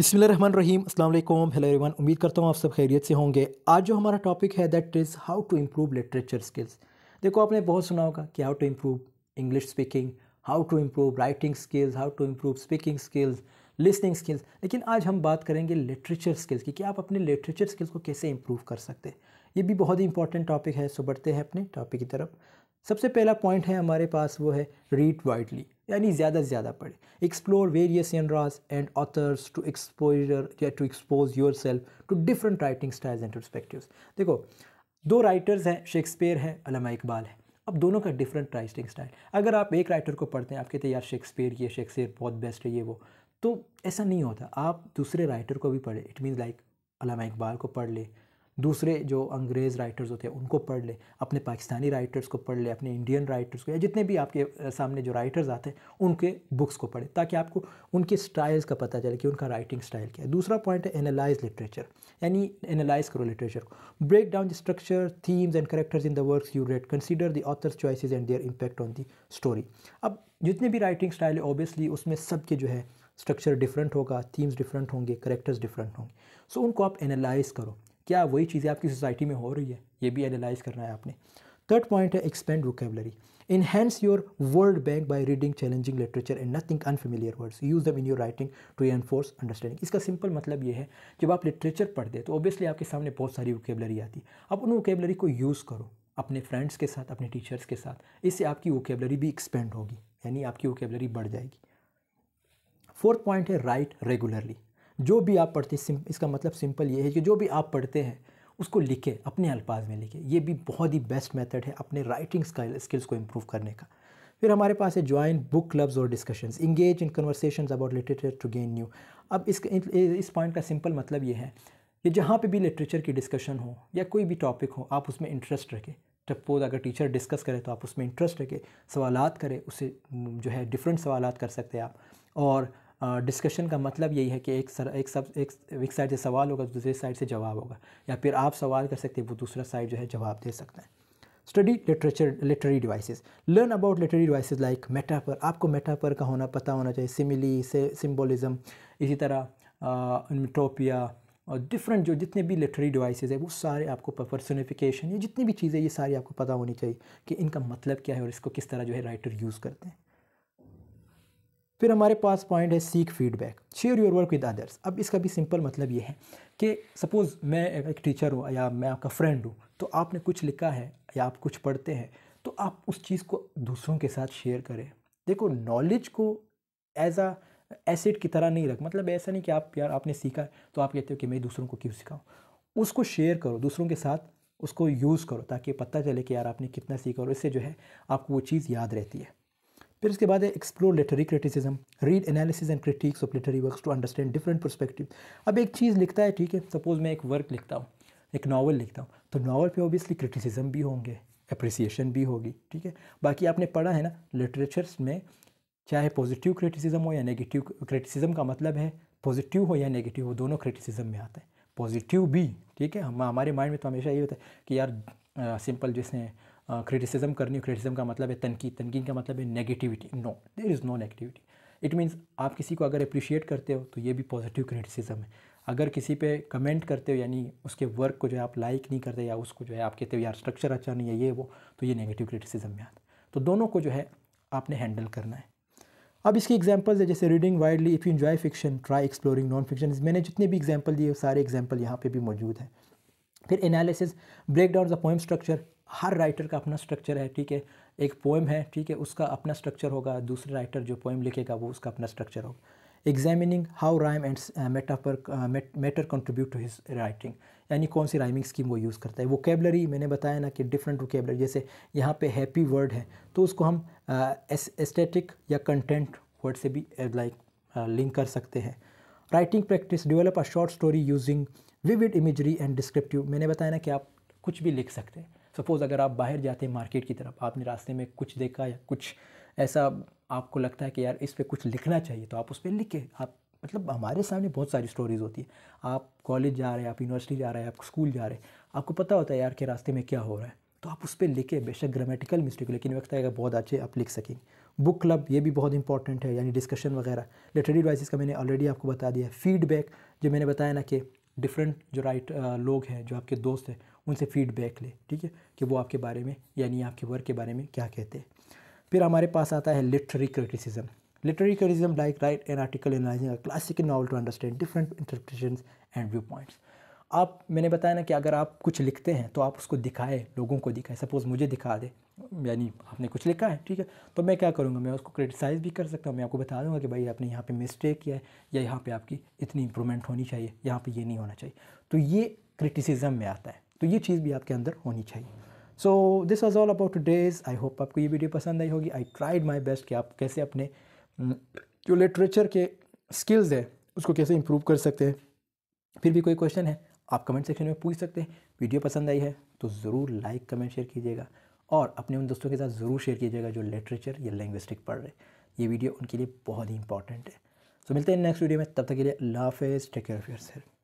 बिसमीम अल्लाम hello everyone उम्मीद करता हूँ आप सब खैरियत से होंगे आज जो हमारा टॉपिक है that is how to improve literature skills देखो आपने बहुत सुना होगा कि how to improve English speaking how to improve writing skills how to improve speaking skills listening skills लेकिन आज हम बात करेंगे लिटरेचर स्किल्स की कि आप अपने लिटरेचर स्किल्स को कैसे इम्प्रूव कर सकते हैं ये भी बहुत ही इंपॉर्टेंट टॉपिक है सो बढ़ते हैं अपने टॉपिक की तरफ सबसे पहला पॉइंट है हमारे पास वो है रीड वाइडली यानी ज़्यादा से ज़्यादा पढ़े explore various genres and authors to exposure to expose yourself to different writing styles and perspective देखो दो राइटर्स हैं शेक्सपियर हैं अलामा इकबाल है अब दोनों का डिफरेंट राइटिंग स्टाइल अगर आप एक राइटर को पढ़ते हैं आप कहते हैं यार शेक्सपियर ये शेक्सपियर बहुत बेस्ट है ये वो तो ऐसा नहीं होता आप दूसरे राइटर को भी पढ़े it means like Allama Iqbal को पढ़ ले दूसरे जो अंग्रेज़ राइटर्स होते हैं उनको पढ़ ले अपने पाकिस्तानी राइटर्स को पढ़ ले अपने इंडियन राइटर्स को या जितने भी आपके सामने जो राइटर्स आते हैं उनके बुक्स को पढ़े ताकि आपको उनके स्टाइल्स का पता चले कि उनका राइटिंग स्टाइल क्या है दूसरा पॉइंट है एनालाइज लिटरेचर यानी एनालाइज करो लिटरेचर को break down the structure themes and characters in the work you read consider the author's choices and their impact on the story अब जितने भी राइटिंग स्टाइल है ऑब्वियसली उसमें सबके जो है स्ट्रक्चर डिफरेंट होगा थीम्स डिफरेंट होंगे करेक्टर्स डिफरेंट होंगे सो so, उनको आप एनालाइज करो क्या वही चीज़ें आपकी सोसाइटी में हो रही है ये भी एनालाइज करना है आपने थर्ड पॉइंट है expand vocabulary enhance your word bank by reading challenging literature and noting unfamiliar words use them in your writing to enforce understanding इसका सिंपल मतलब ये है जब आप लिटरेचर पढ़ते तो ऑब्वियसली आपके सामने बहुत सारी वोकेबलरी आती है आप उन वोकेबलरी को यूज़ करो अपने फ्रेंड्स के साथ अपने टीचर्स के साथ इससे आपकी वोकेबलरी भी एक्सपेंड होगी यानी आपकी वोकेबलरी बढ़ जाएगी फोर्थ पॉइंट है राइट रेगुलरली जो भी आप पढ़ते सिम इसका मतलब सिंपल ये है कि जो भी आप पढ़ते हैं उसको लिखें अपने अल्फाज में लिखें ये भी बहुत ही बेस्ट मेथड है अपने राइटिंग स्किल्स को इम्प्रूव करने का फिर हमारे पास है ज्वाइन बुक क्लब्स और discussions engage in conversation about literature to gain new अब इस इस पॉइंट का सिंपल मतलब ये है कि जहाँ पे भी लिटरेचर की डिस्कशन हो या कोई भी टॉपिक हो आप उसमें इंटरेस्ट रखें पोज अगर टीचर डिस्कस करे तो आप उसमें इंटरेस्ट रखें सवालत करें उससे जो है डिफरेंट सवालत कर सकते हैं आप और डिस्कशन का मतलब यही है कि एक सर एक सब एक एक साइड से सवाल होगा दूसरे साइड से जवाब होगा या फिर आप सवाल कर सकते हैं वो दूसरा साइड जो है जवाब दे सकते हैं study literature literary devices learn about literary devices like metaphor आपको मेटापर का होना पता होना चाहिए सिमिली से सिम्बोलिज़म इसी तरह टोपिया और डिफरेंट जो जितने भी लिटरेरी डिवाइसेस है वो सारे आपको पर्सोनिफिकेशन ये जितनी भी चीज़ें ये सारी आपको पता होनी चाहिए कि इनका मतलब क्या है और इसको किस तरह जो है राइटर यूज़ करते हैं फिर हमारे पास पॉइंट है seek feedback share your work with others अब इसका भी सिंपल मतलब ये है कि सपोज़ मैं एक टीचर हूँ या मैं आपका फ्रेंड हूँ तो आपने कुछ लिखा है या आप कुछ पढ़ते हैं तो आप उस चीज़ को दूसरों के साथ शेयर करें देखो नॉलेज को एज आ एसिड की तरह नहीं रख मतलब ऐसा नहीं कि आप यार आपने सीखा है तो आप कहते हो कि मैं दूसरों को क्यों सिखाऊँ उसको शेयर करो दूसरों के साथ उसको यूज़ करो ताकि पता चले कि यार आपने कितना सीखा और इससे जो है आपको वो चीज़ याद रहती है फिर इसके बाद है explore literary criticism read analysis and critics of literary works to understand different perspective अब एक चीज़ लिखता है ठीक है सपोज मैं एक वर्क लिखता हूँ एक नावल लिखता हूँ तो नावल पे ऑब्वियसली क्रिटिसिज्म भी होंगे अप्रिसिएशन भी होगी ठीक है बाकी आपने पढ़ा है ना लिटरेचर्स में चाहे पॉजिटिव क्रिटिसिज्म हो या नेगेटिव क्रिटिसिज्म का मतलब है पॉजिटिव हो या नेगेटिव हो दोनों क्रिटिसिज्म में आता है पॉजिटिव भी ठीक है हम हमारे माइंड में तो हमेशा ये होता है कि यार सिंपल जैसे क्रिटिसिज्म करनी हो क्रिटिसिज्म का मतलब है तनकीद तनकीद का मतलब है negativity no there is no negativity it means आप किसी को अगर अप्रिशिएट करते हो तो ये भी पॉजिटिव क्रिटिसिज्म है अगर किसी पे कमेंट करते हो यानी उसके वर्क को जो है आप लाइक नहीं करते या उसको जो है आप कहते हो यार स्ट्रक्चर अच्छा नहीं है ये वो तो ये नेगेटिव क्रिटिसिज्म में आता तो दोनों को जो है आपने हैंडल करना है अब इसकी एग्जाम्पल्स है जैसे reading widely if you enjoy fiction try exploring non fiction मैंने जितने भी एग्जाम्पल दिए सारे एग्जाम्पल यहाँ पर भी मौजूद हैं फिर analysis break down the poem structure हर राइटर का अपना स्ट्रक्चर है ठीक है एक पोएम है ठीक है उसका अपना स्ट्रक्चर होगा दूसरे राइटर जो पोएम लिखेगा वो उसका अपना स्ट्रक्चर होगा examining how rhyme and metaphor meter contribute to his writing यानी कौन सी राइमिंग स्कीम वो यूज़ करता है वो कैबलरी मैंने बताया ना कि डिफरेंट वोकेबलरी जैसे यहाँ पे हैप्पी वर्ड है तो उसको हम एस्थेटिक uh, या कंटेंट वर्ड से भी लाइक uh, लिंक uh, कर सकते हैं writing practice develop a short story using vivid imagery and descriptive मैंने बताया ना कि आप कुछ भी लिख सकते हैं सपोज़ अगर आप बाहर जाते हैं मार्केट की तरफ आपने रास्ते में कुछ देखा या कुछ ऐसा आपको लगता है कि यार इस पर कुछ लिखना चाहिए तो आप उस पर लिखे आप मतलब हमारे सामने बहुत सारी स्टोरीज़ होती है आप कॉलेज जा रहे हैं आप यूनिवर्सिटी जा रहे हैं आप स्कूल जा रहे हैं आपको पता होता है यार के रास्ते में क्या हो रहा है तो आप उस पर लिखे बेशक ग्रामेटिकल मिस्टेक लेकिन वक्त आएगा बहुत अच्छे आप लिख सकेंगे बुक क्लब ये भी बहुत इंपॉर्टेंट है यानी डिस्कशन वगैरह लिटरेरी डिवाइसेस का मैंने ऑलरेडी आपको बता दिया फीडबैक जो मैंने बताया ना कि डिफरेंट जो राइट लोग हैं जो आपके दोस्त हैं उनसे फीडबैक ले ठीक है कि वो आपके बारे में यानी आपके वर्क के बारे में क्या कहते हैं फिर हमारे पास आता है literary criticism literary criticism like write an article analysing a classic novel to understand different interpretation and view points आप मैंने बताया ना कि अगर आप कुछ लिखते हैं तो आप उसको दिखाएं लोगों को दिखाए सपोज़ मुझे दिखा दे यानी आपने कुछ लिखा है ठीक है तो मैं क्या करूँगा मैं उसको क्रिटिसाइज़ भी कर सकता हूँ मैं आपको बता दूँगा कि भाई आपने यहाँ पे मिस्टेक किया है या यहाँ पे आपकी इतनी इंप्रूवमेंट होनी चाहिए यहाँ पे ये नहीं होना चाहिए तो ये क्रिटिसिज्म में आता है तो ये चीज़ भी आपके अंदर होनी चाहिए so this was all about days I hope आपको ये वीडियो पसंद आई होगी आई ट्राइड माई बेस्ट कि आप कैसे अपने हम्म, जो लिटरेचर के स्किल्स है उसको कैसे इम्प्रूव कर सकते हैं फिर भी कोई क्वेश्चन है आप कमेंट सेक्शन में पूछ सकते हैं वीडियो पसंद आई है तो ज़रूर लाइक कमेंट शेयर कीजिएगा और अपने उन दोस्तों के साथ ज़रूर शेयर कीजिएगा जो लिटरेचर या लैंग्विस्टिक पढ़ रहे ये वीडियो उनके लिए बहुत ही इंपॉर्टेंट है सो so, मिलते हैं नेक्स्ट वीडियो में तब तक के लिए अल्लाह हाफ़ take care of your self